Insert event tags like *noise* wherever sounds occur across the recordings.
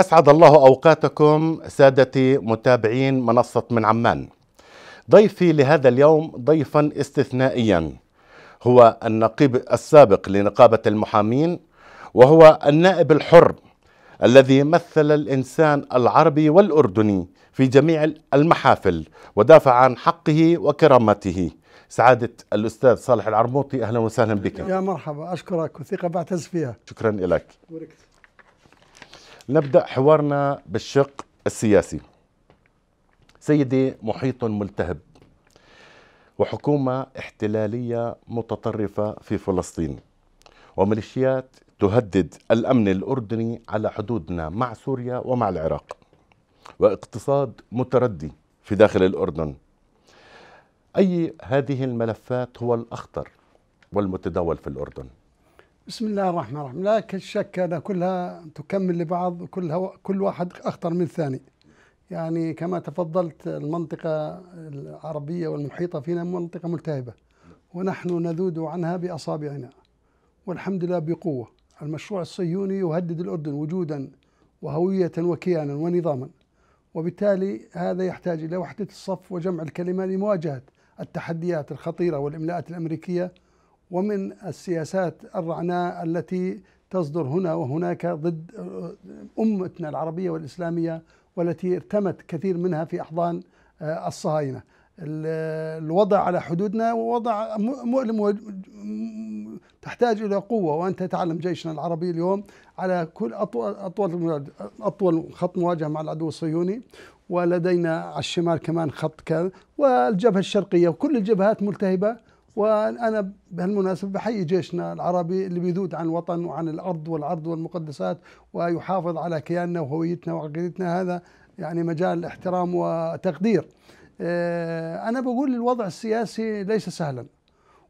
أسعد الله أوقاتكم سادتي متابعين منصة من عمان ضيفي لهذا اليوم ضيفا استثنائيا هو النقيب السابق لنقابة المحامين وهو النائب الحر الذي مثل الإنسان العربي والأردني في جميع المحافل ودافع عن حقه وكرامته سعادة الأستاذ صالح العرموطي أهلا وسهلا بك يا مرحبا أشكرك وثقة بعتز فيها شكرا لك نبدأ حوارنا بالشق السياسي سيدي محيط ملتهب وحكومة احتلالية متطرفة في فلسطين وميليشيات تهدد الأمن الأردني على حدودنا مع سوريا ومع العراق واقتصاد متردي في داخل الأردن أي هذه الملفات هو الأخطر والمتداول في الأردن بسم الله الرحمن الرحيم لا شك أن كلها تكمل لبعض كلها كل واحد أخطر من الثاني يعني كما تفضلت المنطقة العربية والمحيطة فينا منطقة ملتهبة ونحن نذود عنها بأصابعنا والحمد لله بقوة المشروع الصهيوني يهدد الأردن وجودا وهوية وكيانا ونظاما وبالتالي هذا يحتاج إلى وحدة الصف وجمع الكلمة لمواجهة التحديات الخطيرة والإملاءات الأمريكية ومن السياسات الرعناء التي تصدر هنا وهناك ضد آه، أمتنا العربية والإسلامية والتي ارتمت كثير منها في أحضان آه، الصهاينة آه، الوضع على حدودنا وضع مؤلم تحتاج الى قوه وانت تعلم جيشنا العربي اليوم على كل اطول اطول اطول خط مواجهه مع العدو الصهيوني ولدينا على الشمال كمان خط كذا والجبهه الشرقيه وكل الجبهات ملتهبه وانا بهالمناسبه بحيي جيشنا العربي اللي بيذود عن الوطن وعن الارض والعرض والمقدسات ويحافظ على كياننا وهويتنا وعقيدتنا هذا يعني مجال احترام وتقدير. آه، انا بقول الوضع السياسي ليس سهلا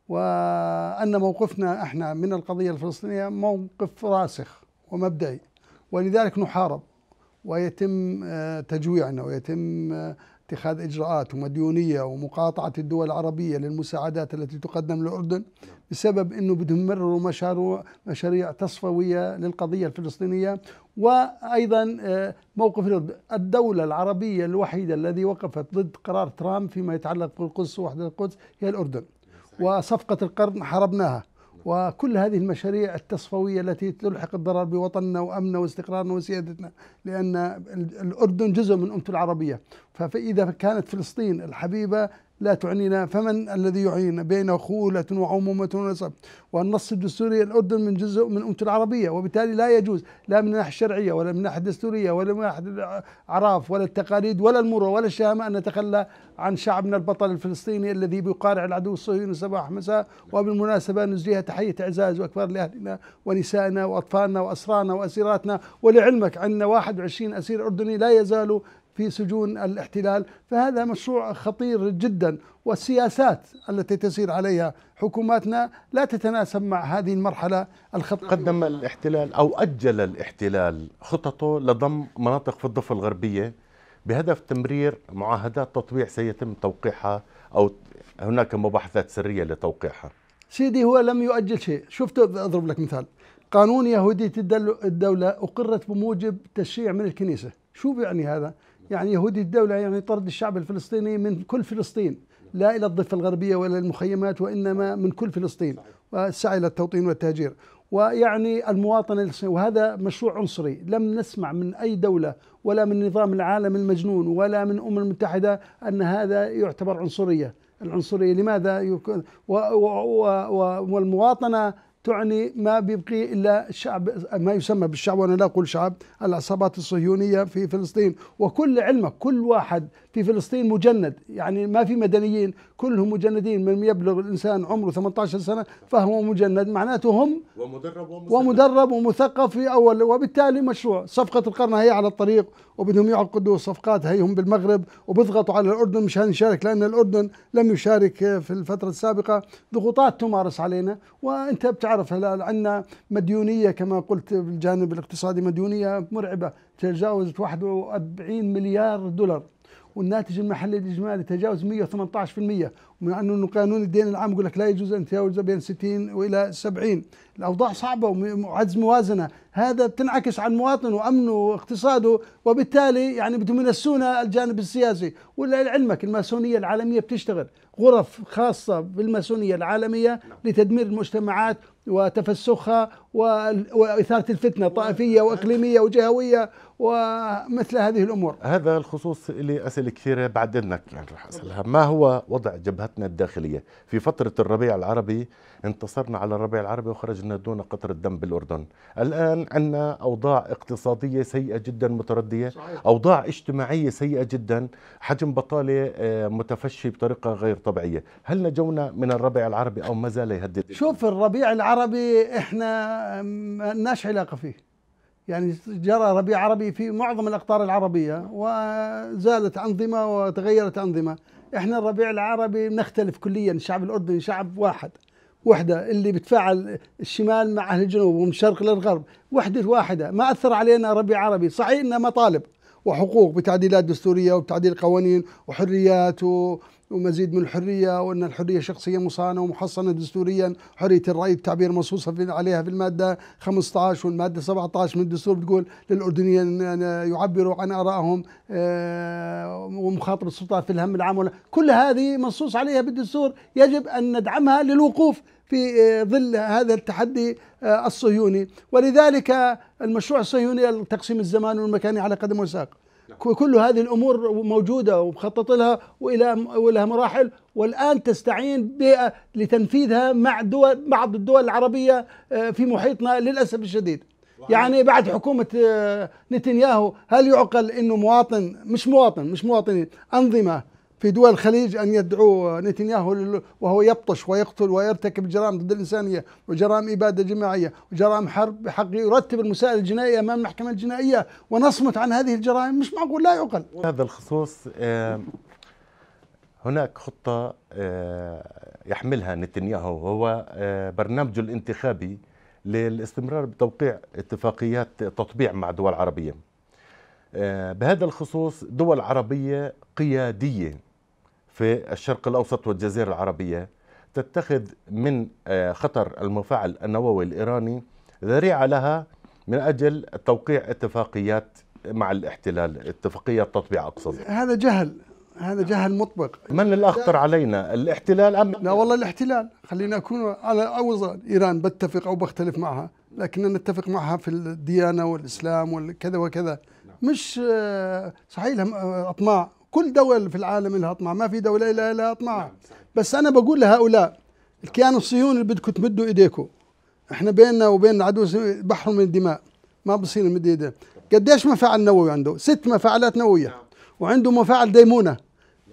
وان موقفنا احنا من القضيه الفلسطينيه موقف راسخ ومبدئي ولذلك نحارب ويتم آه، تجويعنا ويتم آه، اتخاذ اجراءات ومديونيه ومقاطعه الدول العربيه للمساعدات التي تقدم للاردن بسبب انه بدهم يمرروا مشاريع مشاريع تصفويه للقضيه الفلسطينيه وايضا آه، موقف الاردن الدوله العربيه الوحيده الذي وقفت ضد قرار ترامب فيما يتعلق بالقدس ووحده القدس هي الاردن وصفقه القرن حربناها نعم. وكل هذه المشاريع التصفوية التي تلحق الضرر بوطننا وأمننا واستقرارنا وسيادتنا لأن الأردن جزء من أمته العربية فإذا كانت فلسطين الحبيبة لا تعنينا فمن الذي يعيننا بين خولة وعمومة ونصب والنص الدستوري الأردن من جزء من أمة العربية وبالتالي لا يجوز لا من الناحية الشرعية ولا من الناحية الدستورية ولا من ناحية الأعراف ولا التقاليد ولا المرة ولا الشهامة أن نتخلى عن شعبنا البطل الفلسطيني الذي بيقارع العدو الصهيوني صباح مساء وبالمناسبة نزليها تحية إعزاز وأكبر لأهلنا ونسائنا وأطفالنا وأسرانا وأسيراتنا ولعلمك عندنا 21 أسير أردني لا يزالوا في سجون الاحتلال فهذا مشروع خطير جدا والسياسات التي تسير عليها حكوماتنا لا تتناسب مع هذه المرحلة الخطيرة قدم الاحتلال أو أجل الاحتلال خططه لضم مناطق في الضفة الغربية بهدف تمرير معاهدات تطبيع سيتم توقيعها أو هناك مباحثات سرية لتوقيعها سيدي هو لم يؤجل شيء شفت أضرب لك مثال قانون يهودية الدولة أقرت بموجب تشريع من الكنيسة شو يعني هذا؟ يعني يهودي الدولة يعني طرد الشعب الفلسطيني من كل فلسطين لا إلى الضفة الغربية ولا المخيمات وإنما من كل فلسطين والسعي للتوطين والتهجير ويعني المواطنة وهذا مشروع عنصري لم نسمع من أي دولة ولا من نظام العالم المجنون ولا من أمم المتحدة أن هذا يعتبر عنصرية العنصرية لماذا يكون والمواطنة تعني ما بيبقي الا الشعب ما يسمى بالشعب وانا لا اقول شعب العصابات الصهيونيه في فلسطين وكل علمك كل واحد في فلسطين مجند يعني ما في مدنيين كلهم مجندين من يبلغ الانسان عمره 18 سنه فهو مجند معناته هم ومدرب ومثقف, ومدرب ومثقف في اول وبالتالي مشروع صفقه القرن هي على الطريق وبدهم يعقدوا صفقات هيهم بالمغرب وبيضغطوا على الأردن مشان يشارك لأن الأردن لم يشارك في الفترة السابقة ضغوطات تمارس علينا وأنت بتعرف هلا عندنا مديونية كما قلت بالجانب الاقتصادي مديونية مرعبة تجاوزت 41 مليار دولار والناتج المحلي الاجمالي تجاوز 118% ومع انه قانون الدين العام يقول لك لا يجوز ان تجاوز بين 60 والى 70 الاوضاع صعبه وعجز موازنه هذا تنعكس على المواطن وامنه واقتصاده وبالتالي يعني بدهم ينسونا الجانب السياسي ولا لعلمك الماسونيه العالميه بتشتغل غرف خاصة بالماسونية العالمية نعم. لتدمير المجتمعات وتفسخها وإثارة الفتنة نعم. طائفية وإقليمية وجهوية ومثل هذه الأمور هذا الخصوص اللي أسئلة كثيرة بعد إذنك يعني رح أسألها ما هو وضع جبهتنا الداخلية في فترة الربيع العربي انتصرنا على الربيع العربي وخرجنا دون قطر الدم بالأردن الآن عندنا أوضاع اقتصادية سيئة جدا متردية صحيح. أوضاع اجتماعية سيئة جدا حجم بطالة آه، متفشي بطريقة غير طبيعية الطبيعية هل نجونا من الربيع العربي أو ما زال يهدد شوف الربيع العربي إحنا ناش علاقة فيه يعني جرى ربيع عربي في معظم الأقطار العربية وزالت أنظمة وتغيرت أنظمة إحنا الربيع العربي نختلف كليا الشعب الأردني شعب واحد وحدة اللي بتفاعل الشمال مع أهل الجنوب ومن الشرق للغرب وحدة واحدة ما أثر علينا ربيع عربي صحيح إنه مطالب وحقوق بتعديلات دستوريه وبتعديل قوانين وحريات و... ومزيد من الحرية وأن الحرية شخصية مصانة ومحصنة دستوريا حرية الرأي مصوصة في عليها في المادة 15 والمادة 17 من الدستور بتقول للأردنيين أن يعبروا عن آرائهم آه، ومخاطرة السلطات في الهم العام كل هذه منصوص عليها بالدستور يجب أن ندعمها للوقوف في آه، ظل هذا التحدي آه، الصهيوني ولذلك المشروع الصهيوني التقسيم الزمان والمكاني على قدم وساق نعم. كل هذه الامور موجوده ومخطط لها والى ولها مراحل والان تستعين لتنفيذها مع دول بعض الدول العربيه آه، في محيطنا للاسف الشديد. يعني بعد حكومة آه، نتنياهو هل يعقل انه مواطن مش مواطن مش مواطنين انظمة في دول الخليج أن يدعو نتنياهو وهو يبطش ويقتل ويرتكب جرائم ضد الإنسانية وجرائم إبادة جماعية وجرائم حرب بحق يرتب المسائل الجنائية أمام المحكمة الجنائية ونصمت عن هذه الجرائم مش معقول لا يعقل هذا الخصوص آه، هناك خطة آه، يحملها نتنياهو وهو آه، برنامجه الانتخابي للاستمرار بتوقيع اتفاقيات تطبيع مع دول عربية بهذا الخصوص دول عربية قيادية في الشرق الأوسط والجزيرة العربية تتخذ من آه، خطر المفاعل النووي الإيراني ذريعة لها من أجل توقيع اتفاقيات مع الاحتلال اتفاقية تطبيع أقصد هذا جهل هذا جهل مطبق من الأخطر علينا الاحتلال أم لا والله الاحتلال خلينا أكون على اوزة إيران بتفق أو بختلف معها لكن نتفق معها في الديانة والإسلام والكذا وكذا مش آه، صحيح لهم آه، أطماع كل دول في العالم لها أطماع ما في دولة إلا لها أطماع نعم، بس أنا بقول لهؤلاء الكيان الصهيوني اللي بدكم تمدوا إيديكم إحنا بيننا وبين العدو بحر من الدماء ما بصير نمد إيدينا قديش مفاعل نووي عنده ست مفاعلات نووية نعم. وعنده مفاعل ديمونة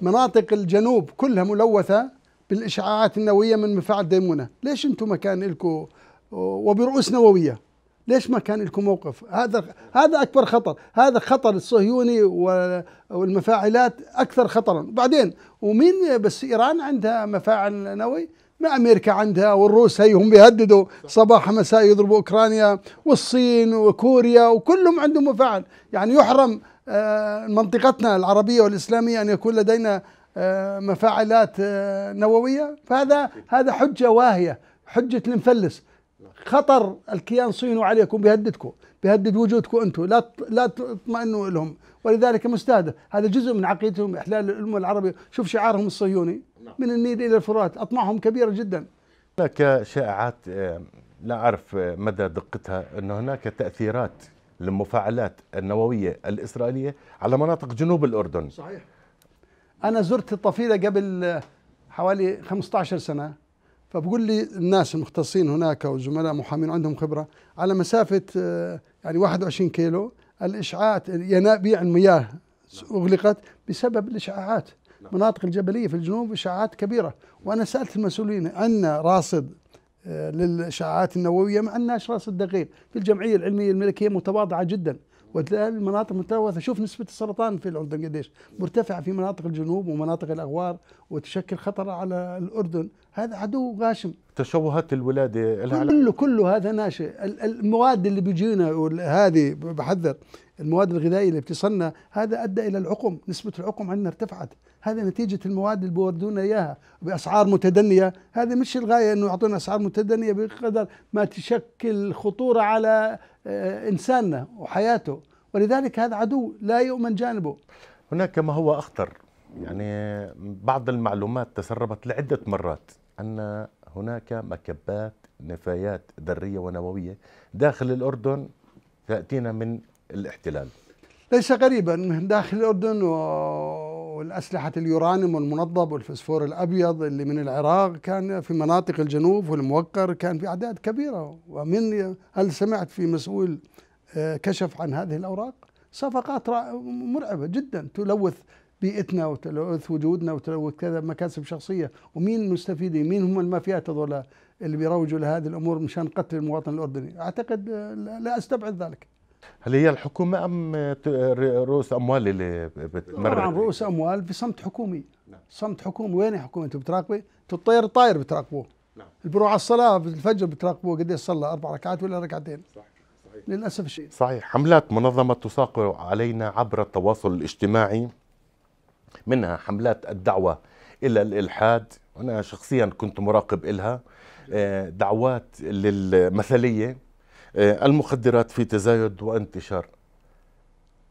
مناطق الجنوب كلها ملوثة بالإشعاعات النووية من مفاعل ديمونة ليش أنتم مكان لكم وبرؤوس نووية ليش ما كان لكم موقف هذا هذا اكبر خطر هذا خطر الصهيوني والمفاعلات اكثر خطرا بعدين ومين بس ايران عندها مفاعل نووي ما امريكا عندها والروس هي هم بيهددوا صباح مساء يضربوا اوكرانيا والصين وكوريا وكلهم عندهم مفاعل يعني يحرم آه، منطقتنا العربيه والاسلاميه ان يكون لدينا آه، مفاعلات آه، نوويه فهذا هذا حجه واهيه حجه المفلس خطر الكيان صيني عليكم بيهددكم بيهدد وجودكم انتم لا لا تطمئنوا لهم ولذلك مستهدف هذا جزء من عقيدتهم احلال الامه العربيه شوف شعارهم الصهيوني نعم. من النيل الى الفرات اطماعهم كبيره جدا هناك شائعات آه، لا اعرف آه، مدى دقتها ان هناك تاثيرات للمفاعلات النوويه الاسرائيليه على مناطق جنوب الاردن صحيح انا زرت الطفيله قبل حوالي 15 سنه فبقول لي الناس المختصين هناك وزملاء محامين عندهم خبره على مسافه آه، يعني 21 كيلو الاشعاعات ينابيع المياه اغلقت بسبب الاشعاعات نعم. مناطق الجبليه في الجنوب اشعاعات كبيره وانا سالت المسؤولين عندنا راصد آه، للاشعاعات النوويه ما عندناش راصد دقيق في الجمعيه العلميه الملكيه متواضعه جدا وتلاقي المناطق المتلوثه شوف نسبه السرطان في الاردن قديش مرتفعه في مناطق الجنوب ومناطق الاغوار وتشكل خطر على الاردن هذا عدو غاشم تشوهات الولاده كله كله هذا ناشئ المواد اللي بيجينا هذه بحذر المواد الغذائيه اللي بتصلنا هذا ادى الى العقم نسبه العقم عندنا ارتفعت هذا نتيجة المواد اللي بوردونا إياها بأسعار متدنية هذا مش الغاية أنه يعطونا أسعار متدنية بقدر ما تشكل خطورة على آه، إنساننا وحياته ولذلك هذا عدو لا يؤمن جانبه هناك ما هو أخطر يعني بعض المعلومات تسربت لعدة مرات أن هناك مكبات نفايات ذرية ونووية داخل الأردن تأتينا من الاحتلال ليس غريبا داخل الأردن و... والأسلحة اليورانيوم المنضب والفسفور الأبيض اللي من العراق كان في مناطق الجنوب والموقر كان في أعداد كبيرة ومن هل سمعت في مسؤول آه، كشف عن هذه الأوراق صفقات مرعبة جدا تلوث بيئتنا وتلوث وجودنا وتلوث كذا مكاسب شخصية ومين المستفيدين مين هم المافيات هذول اللي بيروجوا لهذه الأمور مشان قتل المواطن الأردني أعتقد آه، لا أستبعد ذلك هل هي الحكومة أم رؤوس أموال اللي بتمرر؟ طبعا رؤوس أموال بصمت حكومي نعم. صمت حكومي وين الحكومة أنت بتراقبي؟ الطير طاير بتراقبوه نعم بيروح على الصلاة الفجر بتراقبوه قديش صلى أربع ركعات ولا ركعتين؟ صح صحيح للأسف الشيء صحيح حملات منظمة تساق علينا عبر التواصل الاجتماعي منها حملات الدعوة إلى الإلحاد أنا شخصيا كنت مراقب إلها آه، دعوات للمثلية آه، المخدرات في تزايد وانتشار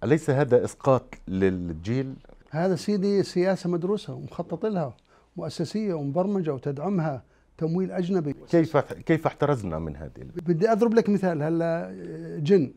أليس هذا إسقاط للجيل؟ هذا سيدي سياسة مدروسة ومخطط لها مؤسسية ومبرمجة وتدعمها تمويل أجنبي كيف كيف احترزنا من هذه؟ بدي أضرب لك مثال هلا آه، جن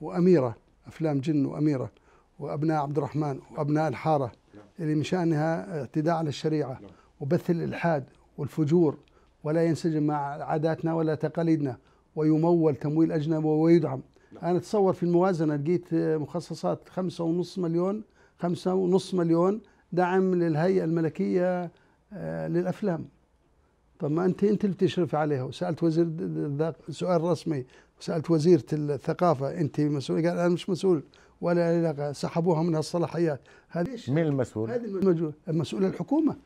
وأميرة أفلام جن وأميرة وأبناء عبد الرحمن وأبناء الحارة اللي من شأنها اعتداء على الشريعة وبث الإلحاد والفجور ولا ينسجم مع عاداتنا ولا تقاليدنا ويمول تمويل أجنبي ويدعم نعم. أنا أتصور في الموازنة لقيت آه، مخصصات خمسة ونص مليون خمسة ونص مليون دعم للهيئة الملكية آه، للأفلام طب ما أنت أنت اللي بتشرف عليها وسألت وزير سؤال رسمي وسألت وزيرة الثقافة أنت مسؤول قال أنا مش مسؤول ولا علاقة سحبوها من الصلاحيات هذه من المسؤول؟ هذه المسؤول الحكومة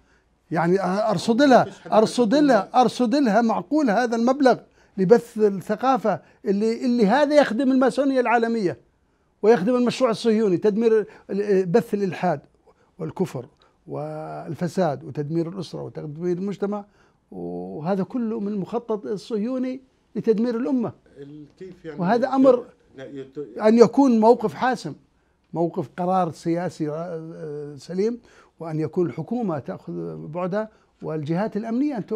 يعني أرصد لها أرصد لها أرصد لها معقول هذا المبلغ لبث الثقافه اللي اللي هذا يخدم الماسونيه العالميه ويخدم المشروع الصهيوني تدمير بث الالحاد والكفر والفساد وتدمير الاسره وتدمير المجتمع وهذا كله من المخطط الصهيوني لتدمير الامه كيف يعني وهذا امر ان يكون موقف حاسم موقف قرار سياسي آه، سليم وان يكون الحكومه تاخذ بعدها والجهات الامنيه انت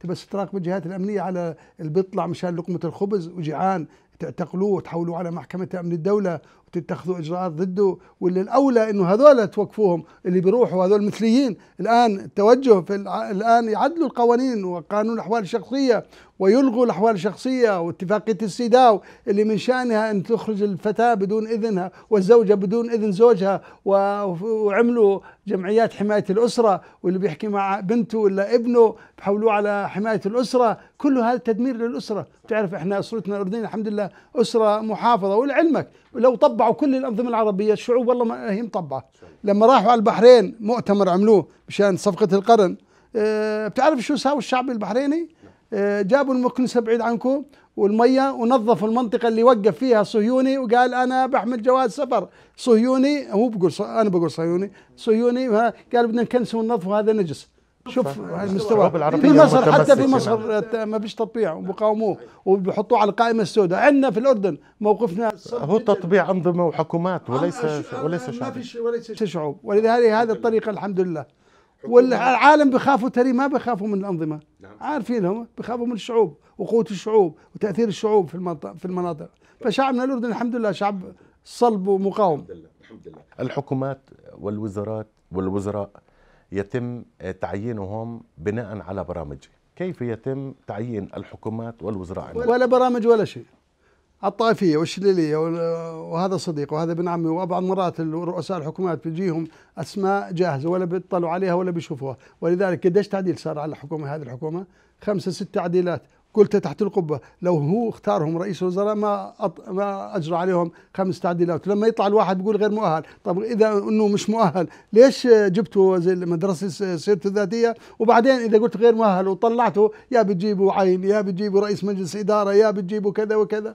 تبس تراقب الجهات الامنيه على البطلع مشان لقمه الخبز وجعان تعتقلوه وتحولوه على محكمه امن الدوله تتخذوا اجراءات ضده واللي الاولى انه هذول توقفوهم اللي بيروحوا هذول مثليين الان التوجه في الان يعدلوا القوانين وقانون الاحوال الشخصيه ويلغوا الاحوال الشخصيه واتفاقيه السيداو اللي من شانها ان تخرج الفتاه بدون اذنها والزوجه بدون اذن زوجها وعملوا جمعيات حمايه الاسره واللي بيحكي مع بنته ولا ابنه بحولوه على حمايه الاسره كل هذا تدمير للاسره تعرف احنا اسرتنا الاردنيه الحمد لله اسره محافظه ولعلمك لو طب طبعوا كل الانظمه العربيه الشعوب والله ما هي مطبعه لما راحوا على البحرين مؤتمر عملوه مشان صفقه القرن آه، بتعرف شو ساوي الشعب البحريني آه، جابوا المكنسه بعيد عنكم والميه ونظفوا المنطقه اللي وقف فيها صهيوني وقال انا بحمل جواز سفر صهيوني هو بقول انا بقول صهيوني صهيوني قال بدنا نكنسه وننظفه هذا نجس شوف المستوى في مصر حتى في مصر ما فيش تطبيع وبقاوموه وبيحطوه على القائمه السوداء عندنا في الاردن موقفنا هو تطبيع انظمه وحكومات آه، وليس وليس شعوب ما فيش وليس شعوب ولذلك هذه الطريقه الحمد لله والعالم بخافوا ترى ما بخافوا من الانظمه نعم. عارفينهم بخافوا من الشعوب وقوه الشعوب وتاثير الشعوب في المناطق في المناطق فشعبنا الاردن الحمد لله شعب صلب ومقاوم الحمد لله الحكومات والوزارات والوزراء يتم تعيينهم بناء على برامج كيف يتم تعيين الحكومات والوزراء عندنا؟ ولا برامج ولا شيء الطائفيه والشليليه وهذا صديق وهذا ابن عمي وبعض مرات رؤساء الحكومات بيجيهم اسماء جاهزه ولا بيطلعوا عليها ولا بيشوفوها ولذلك قديش تعديل صار على الحكومه هذه الحكومه؟ خمسه ست تعديلات قلت تحت القبه لو هو اختارهم رئيس وزراء ما أط... ما اجرى عليهم خمس تعديلات لما يطلع الواحد بيقول غير مؤهل طب اذا انه مش مؤهل ليش جبته زي المدرسه سيرته الذاتيه وبعدين اذا قلت غير مؤهل وطلعته يا بتجيبوا عين يا بتجيبوا رئيس مجلس اداره يا بتجيبوا كذا وكذا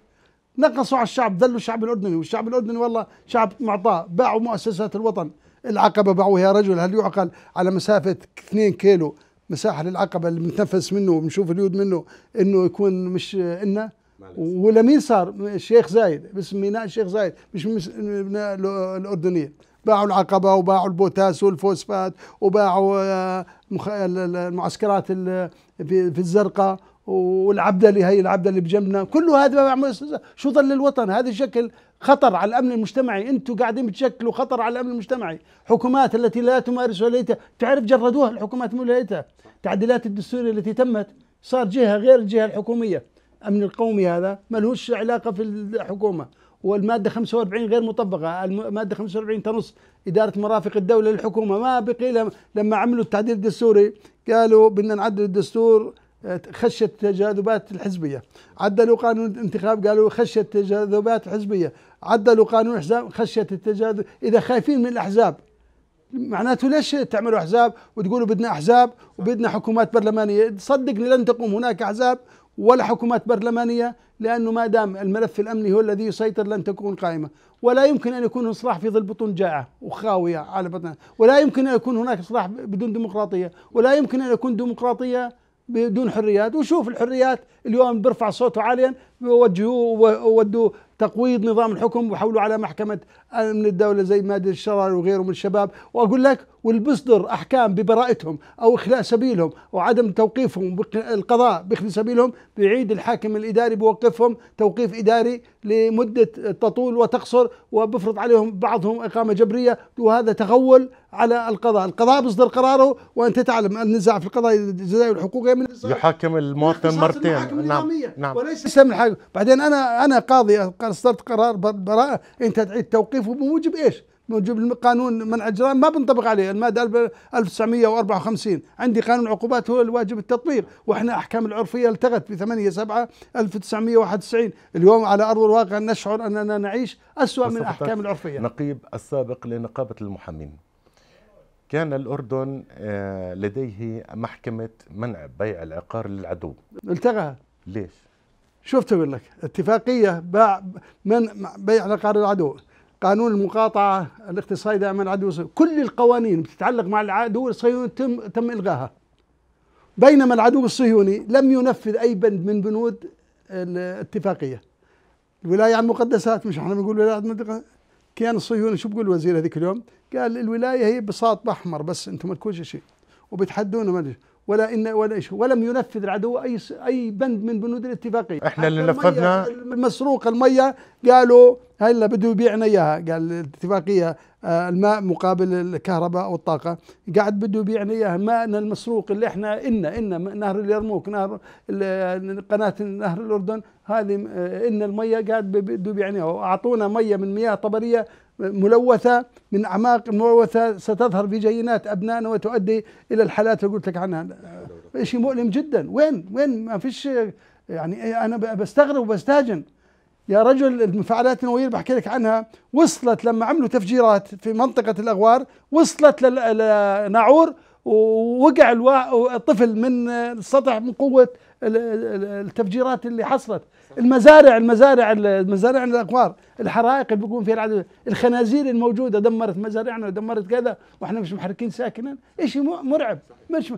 نقصوا على الشعب ذلوا الشعب الاردني والشعب الاردني والله شعب معطاء باعوا مؤسسات الوطن العقبه باعوها يا رجل هل يعقل على مسافه 2 كيلو مساحه للعقبه اللي بنتنفس منه وبنشوف اليود منه انه يكون مش النا ولا مين صار الشيخ زايد باسم ميناء الشيخ زايد مش من الاردنيه باعوا العقبه وباعوا البوتاس والفوسفات وباعوا آه، المعسكرات في الزرقاء والعبده اللي هي العبده اللي بجنبنا كله هذا شو ظل الوطن هذا شكل خطر على الامن المجتمعي انتم قاعدين بتشكلوا خطر على الامن المجتمعي حكومات التي لا تمارس ولايتها تعرف جردوها الحكومات من ولايتها التعديلات الدستوريه التي تمت صار جهه غير الجهه الحكوميه امن القومي هذا ما لهوش علاقه في الحكومه والماده 45 غير مطبقه الماده 45 تنص اداره مرافق الدوله للحكومه ما بقي لما عملوا التعديل الدستوري قالوا بدنا نعدل الدستور آه، خشية التجاذبات الحزبية عدلوا قانون الانتخاب قالوا خشية التجاذبات الحزبية عدلوا قانون الاحزاب خشيه التجاذب اذا خايفين من الاحزاب معناته ليش تعملوا احزاب وتقولوا بدنا احزاب وبدنا حكومات برلمانيه صدقني لن تقوم هناك احزاب ولا حكومات برلمانيه لانه ما دام الملف الامني هو الذي يسيطر لن تكون قائمه ولا يمكن ان يكون اصلاح في ظل بطون جائعه وخاويه على بطنها ولا يمكن ان يكون هناك اصلاح بدون ديمقراطيه ولا يمكن ان يكون ديمقراطيه بدون حريات وشوف الحريات اليوم بيرفع صوته عاليا بيوجهوه وودوه تقويض نظام الحكم وحوله على محكمة أمن الدولة زي مادة الشرار وغيره من الشباب وأقول لك والبصدر أحكام ببراءتهم أو إخلاء سبيلهم وعدم توقيفهم القضاء بإخلاء سبيلهم بيعيد الحاكم الإداري بوقفهم توقيف إداري لمدة تطول وتقصر وبفرض عليهم بعضهم إقامة جبرية وهذا تغول على القضاء القضاء بيصدر قراره وأنت تعلم النزاع في القضاء الجزائي والحقوقي من يحاكم المواطن مرتين نعم نعم وليس من بعدين أنا أنا قاضي اصدرت قرار براءه انت تعيد توقيفه بموجب ايش؟ بموجب القانون منع الجرائم ما بنطبق عليه الماده 1954 عندي قانون عقوبات هو الواجب التطبيق واحنا احكام العرفيه التغت ب 8 7 1991 اليوم على ارض الواقع نشعر اننا نعيش اسوا من احكام العرفيه نقيب السابق لنقابه المحامين كان الأردن آه، لديه محكمة منع بيع العقار للعدو التغى ليش؟ شفت اقول لك اتفاقيه باع من بيع عقار العدو قانون المقاطعه الاقتصاديه من العدو كل القوانين بتتعلق مع العدو الصهيوني تم تم الغاها بينما العدو الصهيوني لم ينفذ اي بند من بنود الاتفاقيه الولايه على المقدسات مش احنا بنقول ولايه على المقدسات الصهيوني شو بقول الوزير هذيك اليوم؟ قال الولايه هي بساط احمر بس انتم ما تكونش شيء وبتحدونا ما ادري ولا إن ولا إيش ولم ينفذ العدو أي أي بند من بنود الاتفاقية إحنا اللي نفذنا المسروق المية قالوا هلا بده يبيعنا إياها قال الاتفاقية آه، الماء مقابل الكهرباء والطاقه قاعد بده يبيعنا إياها ماءنا المسروق اللي إحنا ان ان نهر اليرموك نهر قناة نهر الأردن هذه آه، إن المية قاعد بده يبيعنا أعطونا مية من مياه طبرية ملوثة من أعماق ملوثة ستظهر في جينات أبنائنا وتؤدي إلى الحالات اللي قلت لك عنها شيء مؤلم جدا وين وين ما فيش يعني أنا بستغرب وبستهجن يا رجل المفاعلات النووية اللي بحكي لك عنها وصلت لما عملوا تفجيرات في منطقة الأغوار وصلت لناعور ووقع الوا... الطفل من السطح آه، من قوه التفجيرات اللي حصلت المزارع المزارع المزارع الاقوار الحرائق اللي بيقوم فيها العدد الخنازير الموجوده دمرت مزارعنا ودمرت كذا واحنا مش محركين ساكنا شيء مرعب مش م...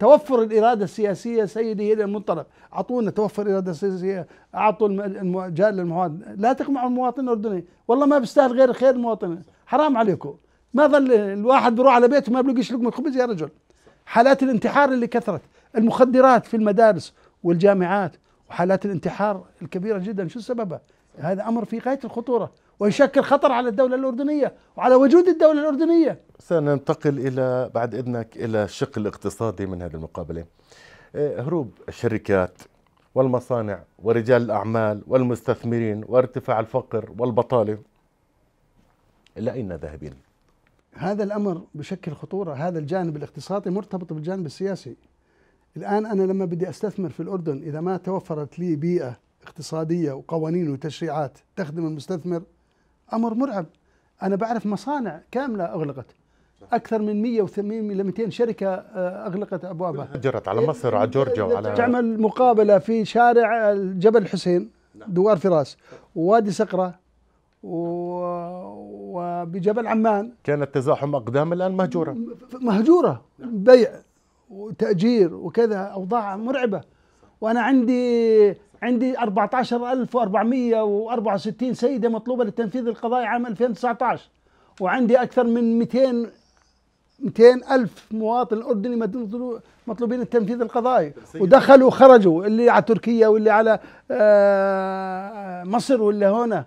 توفر الاراده السياسيه سيدي هي المنطلق اعطونا توفر الاراده السياسيه اعطوا المجال جاء للمواطن لا تقمعوا المواطن الاردني والله ما بيستاهل غير خير المواطن حرام عليكم ما ظل الواحد بيروح على بيته ما بلقيش لقمه خبز يا رجل حالات الانتحار اللي كثرت المخدرات في المدارس والجامعات وحالات الانتحار الكبيره جدا شو سببها هذا امر في غايه الخطوره ويشكل خطر على الدوله الاردنيه وعلى وجود الدوله الاردنيه سننتقل الى بعد اذنك الى الشق الاقتصادي من هذه المقابله إيه، هروب الشركات والمصانع ورجال الاعمال والمستثمرين وارتفاع الفقر والبطاله الى اين ذاهبين هذا الامر بشكل خطوره هذا الجانب الاقتصادي مرتبط بالجانب السياسي الان انا لما بدي استثمر في الاردن اذا ما توفرت لي بيئه اقتصاديه وقوانين وتشريعات تخدم المستثمر امر مرعب انا بعرف مصانع كامله اغلقت اكثر من 180 الى 200 شركه آه، اغلقت ابوابها جرت على مصر وعلى جورجيا وعلى إيه، تعمل مقابله في شارع جبل الحسين نعم. دوار فراس ووادي سقره و... وبجبل عمان كانت تزاحم أقدام الآن مهجورة مهجورة بيع وتأجير وكذا أوضاع مرعبة وأنا عندي عندي 14464 سيدة مطلوبة للتنفيذ القضائي عام 2019 وعندي أكثر من 200 200 ألف مواطن أردني مطلوبين التنفيذ القضائي طيب ودخلوا وخرجوا اللي على تركيا واللي على آه، مصر واللي هنا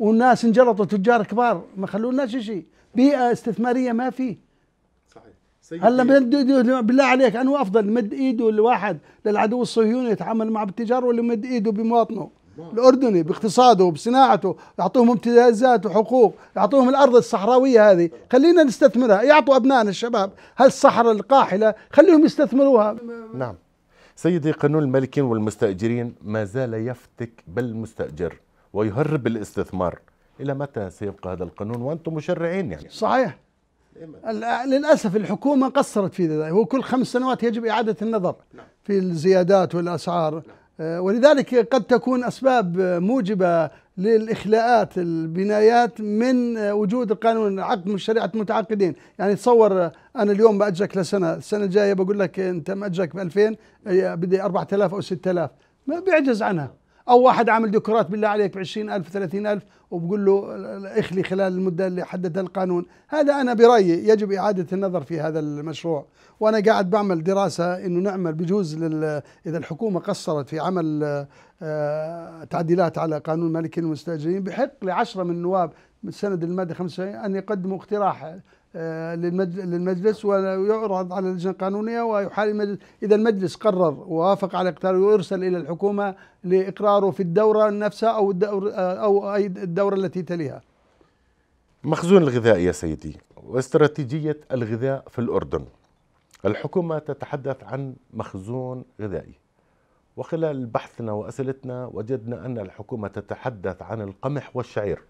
والناس انجلطوا تجار كبار ما خلوا لنا شيء بيئه استثماريه ما في صحيح هلا بالله عليك انه افضل مد ايده الواحد للعدو الصهيوني يتعامل معه بالتجاره ولا مد ايده بمواطنه الاردني نعم. باقتصاده بصناعته يعطوهم امتيازات وحقوق يعطوهم الارض الصحراويه هذه خلينا نستثمرها يعطوا ابنائنا الشباب هالصحراء القاحله خليهم يستثمروها نعم سيدي قانون المالكين والمستاجرين ما زال يفتك بالمستاجر ويهرب الاستثمار الى متى سيبقى هذا القانون وانتم مشرعين يعني صحيح للاسف الحكومه قصرت في ذلك هو كل خمس سنوات يجب اعاده النظر نعم. في الزيادات والاسعار نعم. آه، ولذلك قد تكون اسباب موجبه للاخلاءات البنايات من وجود القانون عقد من شريعه يعني تصور انا اليوم باجرك لسنه، السنه الجايه بقول لك انت ماجرك ب 2000 بدي 4000 او 6000 ما بيعجز عنها او واحد عامل ديكورات بالله عليك ب 20000 30000 وبقول له اخلي خلال المده اللي حددها القانون هذا انا برايي يجب اعاده النظر في هذا المشروع وانا قاعد بعمل دراسه انه نعمل بجوز لل... اذا الحكومه قصرت في عمل آه، تعديلات على قانون مالكين المستاجرين بحق لعشرة من النواب من سند الماده 95 ان يقدموا اقتراح آه، للمجلس ويعرض على اللجنه القانونيه ويحال المجلس اذا المجلس قرر ووافق على اقرار ويرسل الى الحكومه لاقراره في الدوره نفسها او الدور آه، او اي الدوره التي تليها. مخزون الغذاء يا سيدي واستراتيجيه الغذاء في الاردن. الحكومه تتحدث عن مخزون غذائي. وخلال بحثنا واسئلتنا وجدنا ان الحكومه تتحدث عن القمح والشعير.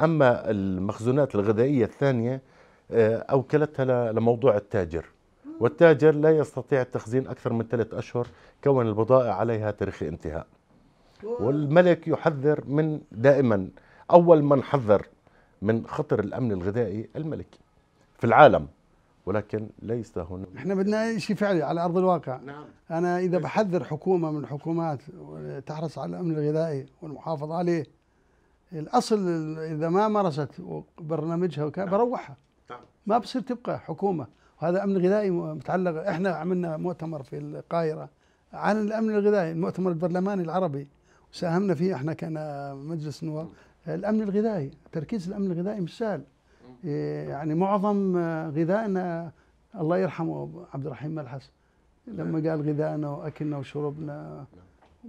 اما المخزونات الغذائيه الثانيه آه، أوكلتها لموضوع التاجر والتاجر لا يستطيع التخزين أكثر من ثلاث أشهر كون البضائع عليها تاريخ انتهاء والملك يحذر من دائما أول من حذر من خطر الأمن الغذائي الملكي في العالم ولكن ليس هنا احنا بدنا شيء فعلي على ارض الواقع نعم. انا اذا بحذر حكومه من الحكومات تحرص على الامن الغذائي والمحافظه عليه الاصل اذا ما مارست برنامجها وكان بروحها نعم. ما بصير تبقى حكومه وهذا امن غذائي متعلق احنا عملنا مؤتمر في القاهره عن الامن الغذائي المؤتمر البرلماني العربي ساهمنا فيه احنا كان مجلس نواب نعم. الامن الغذائي تركيز الامن الغذائي مش سهل نعم. إيه، يعني معظم غذائنا الله يرحمه عبد الرحيم ملحس لما قال غذائنا واكلنا وشربنا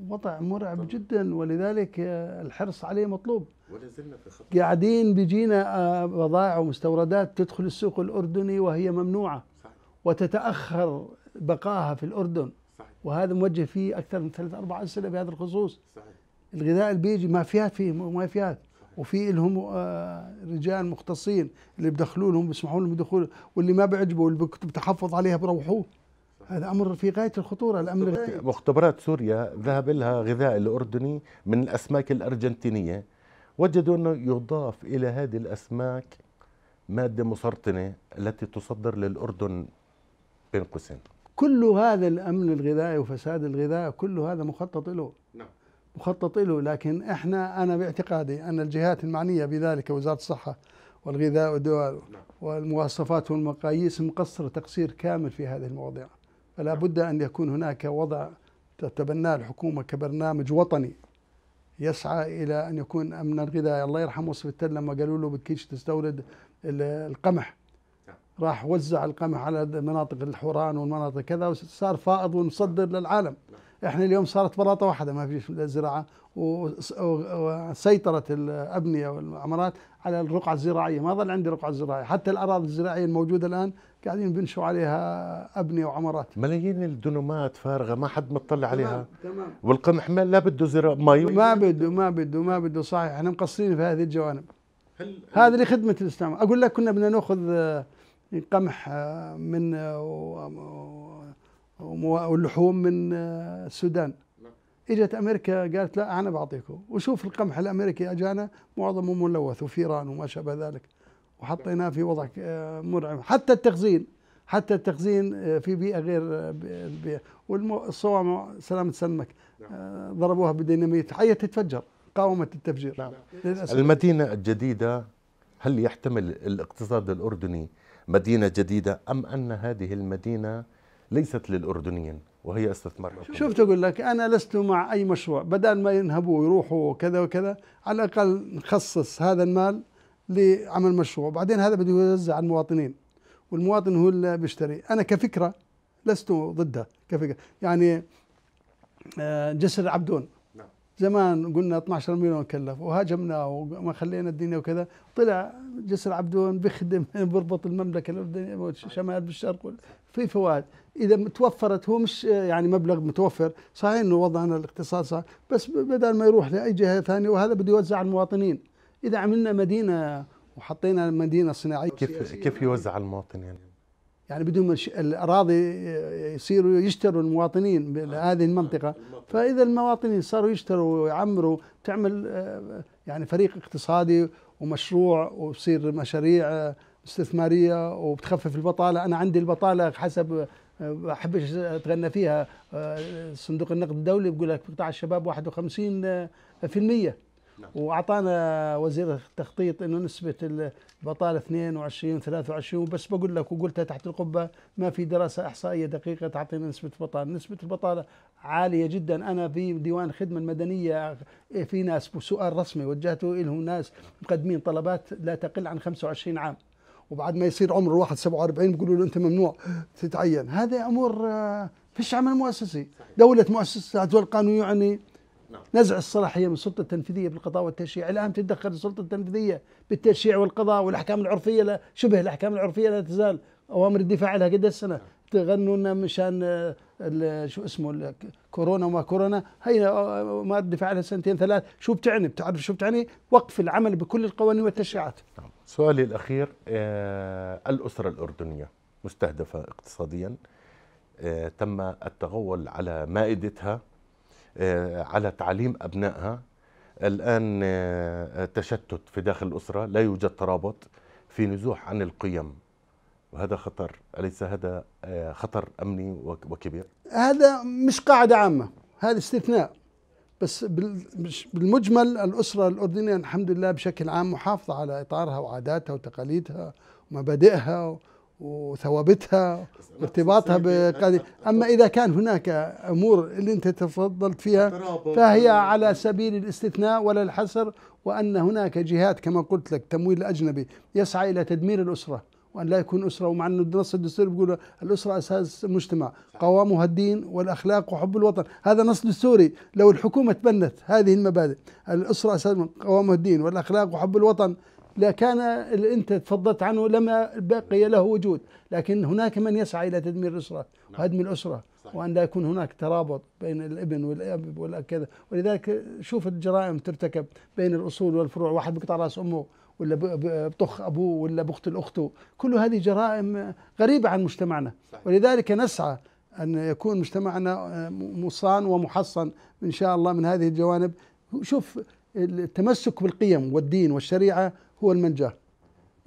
وضع مرعب جدا ولذلك الحرص عليه مطلوب ولا زلنا في قاعدين بيجينا آه، بضائع ومستوردات تدخل السوق الاردني وهي ممنوعه صحيح. وتتاخر بقاها في الاردن صحيح. وهذا موجه فيه اكثر من ثلاث اربع اسئله بهذا الخصوص صحيح. الغذاء اللي بيجي مافيات فيه مافيات وفي لهم آه، رجال مختصين اللي بدخلوا لهم بيسمحوا لهم بدخول واللي ما بيعجبه واللي بتحفظ تحفظ عليها بروحوه هذا امر في غايه الخطوره الامر غاية. مختبرات سوريا ذهب لها غذاء الاردني من الاسماك الارجنتينيه وجدوا انه يضاف الى هذه الاسماك ماده مسرطنه التي تصدر للاردن بين قوسين كل هذا الامن الغذائي وفساد الغذاء كل هذا مخطط له نعم مخطط له لكن احنا انا باعتقادي ان الجهات المعنيه بذلك وزاره الصحه والغذاء والدواء نعم. والمواصفات والمقاييس مقصره تقصير كامل في هذه المواضيع فلا نعم. بد أن يكون هناك وضع تتبناه الحكومة كبرنامج وطني يسعى إلى أن يكون أمن الغذاء الله يرحم وصف التل لما قالوا له بكيش تستورد القمح نعم. راح وزع القمح على مناطق الحوران والمناطق كذا وصار فائض ومصدر للعالم نعم. احنا اليوم صارت بلاطه واحده ما في زراعه وسيطرت الابنيه والعمارات على الرقعه الزراعيه، ما ظل عندي رقعه زراعيه، حتى الاراضي الزراعيه الموجوده الان قاعدين بنشوا عليها ابنيه وعمارات. ملايين الدنومات فارغه ما حد مطلع عليها. تمام تمام والقمح ما لا بده زراعه مي ما بده ما بده ما بده صحيح، احنا مقصرين في هذه الجوانب. هل هذه لخدمه الاستعمار، اقول لك كنا بدنا ناخذ قمح من واللحوم من آه، السودان نعم. اجت امريكا قالت لا انا بعطيكم وشوف القمح الامريكي اجانا معظمه ملوث وفيران وما شابه ذلك وحطيناه في وضع آه، مرعب حتى التخزين حتى التخزين آه، في بيئه غير البيئه والصوامع سلامة سلمك نعم. ضربوها بديناميت حية تتفجر قاومت التفجير نعم. المدينة الجديدة هل يحتمل الاقتصاد الأردني مدينة جديدة أم أن هذه المدينة ليست للأردنيين وهي استثمار حكومي شوف تقول لك أنا لست مع أي مشروع بدل ما ينهبوا ويروحوا وكذا وكذا على الأقل نخصص هذا المال لعمل مشروع بعدين هذا بده يوزع على المواطنين والمواطن هو اللي بيشتري أنا كفكرة لست ضدها كفكرة يعني آه، جسر عبدون زمان قلنا 12 مليون كلف وهاجمناه وما خلينا الدنيا وكذا طلع جسر عبدون بيخدم *laughs* بربط المملكه الاردنيه والشمال بالشرق في فوائد اذا توفرت هو مش يعني مبلغ متوفر صحيح انه وضعنا الاقتصاد صح بس بدل ما يروح لاي جهه ثانيه وهذا بده يوزع على المواطنين اذا عملنا مدينه وحطينا مدينه صناعيه كيف كيف يوزع على المواطنين يعني يعني بدون الاراضي يصيروا يشتروا المواطنين بهذه آه. آه، المنطقه فاذا المواطنين صاروا يشتروا ويعمروا تعمل آه، يعني فريق اقتصادي ومشروع وتصير مشاريع استثماريه وبتخفف البطاله انا عندي البطاله حسب احبش اتغنى فيها صندوق النقد الدولي بيقول لك قطاع الشباب 51% نعم. واعطانا وزير التخطيط انه نسبه البطاله 22 23 بس بقول لك وقلتها تحت القبه ما في دراسه احصائيه دقيقه تعطينا نسبه البطاله، نسبه البطاله عاليه جدا انا في ديوان الخدمه المدنيه إيه، في ناس بسؤال رسمي وجهته لهم ناس مقدمين طلبات لا تقل عن 25 عام وبعد ما يصير عمر الواحد 47 بيقولوا له انت ممنوع تتعين، هذه امور آه، فيش عمل مؤسسي، دوله مؤسسات والقانون يعني نعم. نزع الصلاحيه من السلطه التنفيذيه بالقضاء والتشريع، الان تتدخل السلطه التنفيذيه بالتشريع والقضاء والاحكام العرفيه لا شبه الاحكام العرفيه لا تزال اوامر الدفاع لها قد السنه تغنوا لنا مشان شو اسمه كورونا وما كورونا هي آه، آه، ما الدفاع لها سنتين ثلاث شو بتعني بتعرف شو بتعني وقف العمل بكل القوانين والتشريعات نعم. سؤالي الاخير آه، الاسره الاردنيه مستهدفه اقتصاديا تم التغول على مائدتها آه، على تعليم أبنائها الآن آه، تشتت في داخل الأسرة لا يوجد ترابط في نزوح عن القيم وهذا خطر أليس هذا آه، خطر أمني وكبير؟ هذا مش قاعدة عامة هذا استثناء بس بالمجمل الأسرة الأردنية الحمد لله بشكل عام محافظة على إطارها وعاداتها وتقاليدها ومبادئها وثوابتها وارتباطها بقضية أما إذا كان هناك أمور اللي أنت تفضلت فيها فهي على سبيل الاستثناء ولا الحصر وأن هناك جهات كما قلت لك تمويل أجنبي يسعى إلى تدمير الأسرة وأن لا يكون أسرة ومع أن النص الدستوري بيقول الأسرة أساس المجتمع قوامها الدين والأخلاق وحب الوطن هذا نص دستوري لو الحكومة تبنت هذه المبادئ الأسرة أساس قوامها الدين والأخلاق وحب الوطن لكان اللي انت تفضلت عنه لما بقي له وجود لكن هناك من يسعى الى تدمير الاسره نعم. وهدم الاسره وان لا يكون هناك ترابط بين الابن والاب والكذا ولذلك شوف الجرائم ترتكب بين الاصول والفروع واحد بقطع راس امه ولا بطخ ابوه ولا بقتل اخته كل هذه جرائم غريبه عن مجتمعنا ولذلك نسعى ان يكون مجتمعنا مصان ومحصن ان شاء الله من هذه الجوانب شوف التمسك بالقيم والدين والشريعه هو المنجاة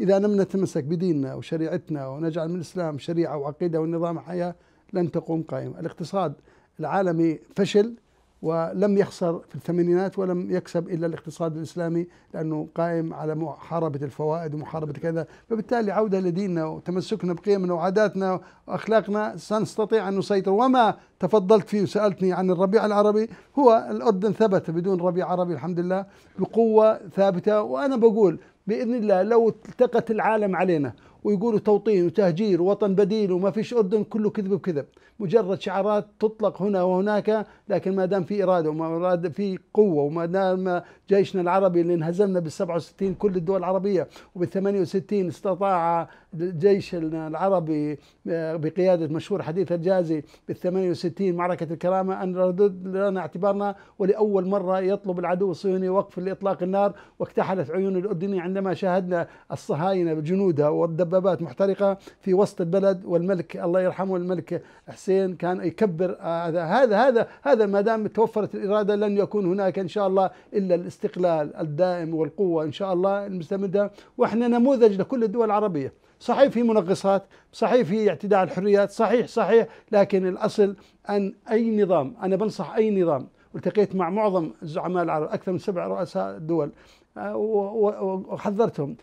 إذا لم نتمسك بديننا وشريعتنا ونجعل من الإسلام شريعة وعقيدة ونظام حياة لن تقوم قائمة الاقتصاد العالمي فشل ولم يخسر في الثمانينات ولم يكسب الا الاقتصاد الاسلامي لانه قائم على محاربه الفوائد ومحاربه كذا، فبالتالي عوده لديننا وتمسكنا بقيمنا وعاداتنا واخلاقنا سنستطيع ان نسيطر، وما تفضلت فيه وسالتني عن الربيع العربي هو الاردن ثبت بدون ربيع عربي الحمد لله بقوه ثابته وانا بقول باذن الله لو التقت العالم علينا ويقولوا توطين وتهجير ووطن بديل وما فيش اردن كله كذب بكذب مجرد شعارات تطلق هنا وهناك لكن ما دام في اراده وما دام في قوه وما دام جيشنا العربي اللي انهزمنا بال 67 كل الدول العربيه وبال 68 استطاع الجيش العربي آه، بقيادة مشهور حديث الجازي بال 68 معركة الكرامة أن ردد لنا اعتبارنا ولأول مرة يطلب العدو الصهيوني وقف لإطلاق النار واكتحلت عيون الأردني عندما شاهدنا الصهاينة بجنودها والدبابات محترقة في وسط البلد والملك الله يرحمه الملك حسين كان يكبر آه، هذا هذا هذا, هذا ما دام توفرت الإرادة لن يكون هناك إن شاء الله إلا الاستقلال الدائم والقوة إن شاء الله المستمدة وإحنا نموذج لكل الدول العربية صحيح في منغصات صحيح في اعتداء على الحريات صحيح صحيح لكن الأصل أن أي نظام أنا بنصح أي نظام والتقيت مع معظم الزعماء العرب أكثر من سبع رؤساء دول آه، وحذرتهم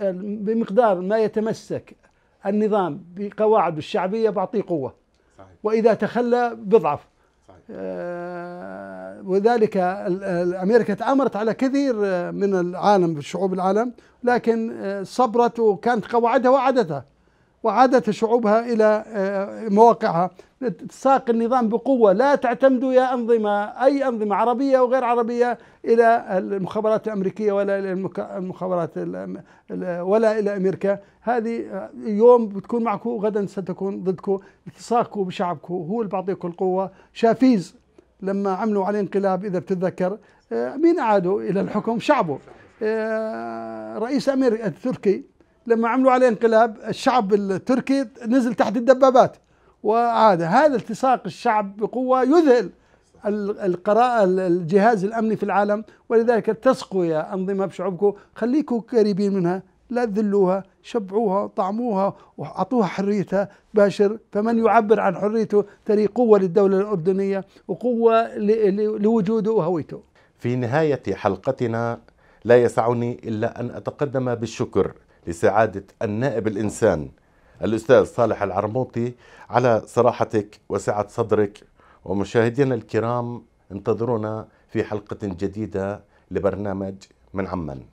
آه، بمقدار ما يتمسك النظام بقواعده الشعبية بعطيه قوة صحيح. وإذا تخلى بضعف آه، وذلك امريكا تامرت على كثير آه، من العالم شعوب العالم لكن آه، صبرت وكانت قواعدها وعدتها وعادت شعوبها الى مواقعها ساق النظام بقوة لا تعتمدوا يا أنظمة أي أنظمة عربية وغير عربية إلى المخابرات الأمريكية ولا إلى المخابرات ولا إلى أمريكا هذه آه، يوم بتكون معكم غدا ستكون ضدكم التصاقكم بشعبكم هو اللي بيعطيكم القوة شافيز لما عملوا عليه انقلاب إذا بتتذكر آه، مين أعادوا إلى الحكم شعبه آه، رئيس أمريكا التركي لما عملوا عليه انقلاب الشعب التركي نزل تحت الدبابات وعاد هذا التصاق الشعب بقوة يذهل القراءة الجهاز الأمني في العالم ولذلك تسقوا يا أنظمة بشعوبكم خليكم قريبين منها لا تذلوها شبعوها طعموها وأعطوها حريتها باشر فمن يعبر عن حريته تري قوة للدولة الأردنية وقوة لوجوده وهويته في نهاية حلقتنا لا يسعني إلا أن أتقدم بالشكر لسعادة النائب الإنسان الأستاذ صالح العرموطي على صراحتك وسعة صدرك ومشاهدينا الكرام انتظرونا في حلقة جديدة لبرنامج من عمان